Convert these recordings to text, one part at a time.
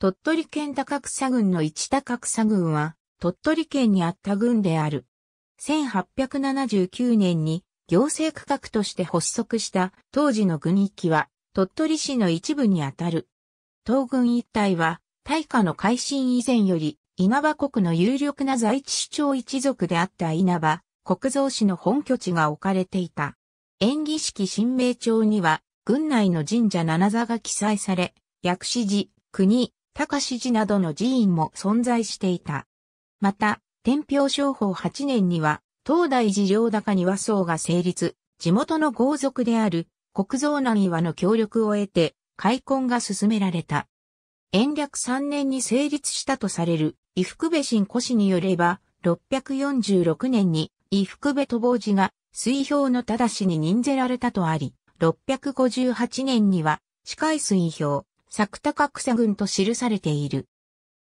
鳥取県高草郡の一高草郡は、鳥取県にあった郡である。1879年に行政区画として発足した当時の郡域は、鳥取市の一部にあたる。東郡一帯は、大化の改新以前より、稲葉国の有力な在地市長一族であった稲葉、国造市の本拠地が置かれていた。演技式神明帳には、郡内の神社七座が記載され、薬師寺、国、高志寺などの寺院も存在していた。また、天平商法8年には、東大寺上高庭僧が成立、地元の豪族である国蔵南岩の協力を得て、開墾が進められた。延暦3年に成立したとされる、伊福部新古氏によれば、646年に伊福部都坊寺が水氷の正しに任ぜられたとあり、658年には、近い水氷、作高草群と記されている。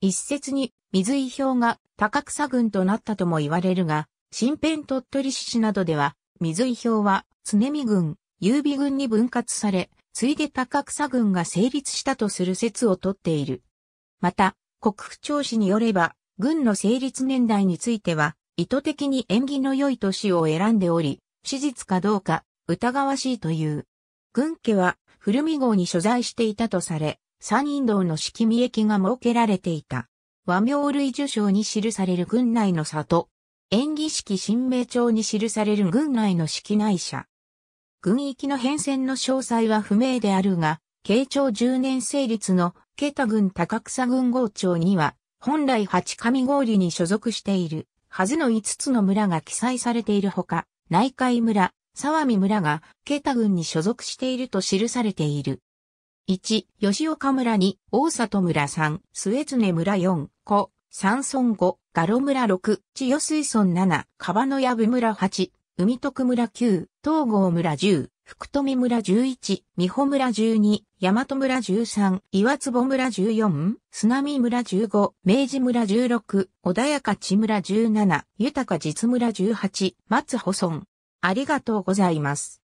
一説に水井表が高草群となったとも言われるが、新編鳥取市などでは、水井表は常見郡、優美郡に分割され、ついで高草群が成立したとする説をとっている。また、国府調氏によれば、軍の成立年代については、意図的に縁起の良い年を選んでおり、史実かどうか疑わしいという。軍家は古見号に所在していたとされ、三陰道の式見駅が設けられていた。和名類受賞に記される軍内の里。演技式新名帳に記される軍内の式内社。軍域の変遷の詳細は不明であるが、慶長10年成立の慶太軍高草軍号庁には、本来八上郡に所属しているはずの5つの村が記載されているほか、内海村、沢見村が、慶太郡に所属していると記されている。1、吉岡村2、大里村3、末常村4、子、山村5、ガロ村6、千代水村7、川野矢部村8、海徳村9、東郷村10、福富村11、美穂村12、大和村13、岩坪村14、津波村15、明治村16、穏やか地村17、豊か実村18、松穂村、ありがとうございます。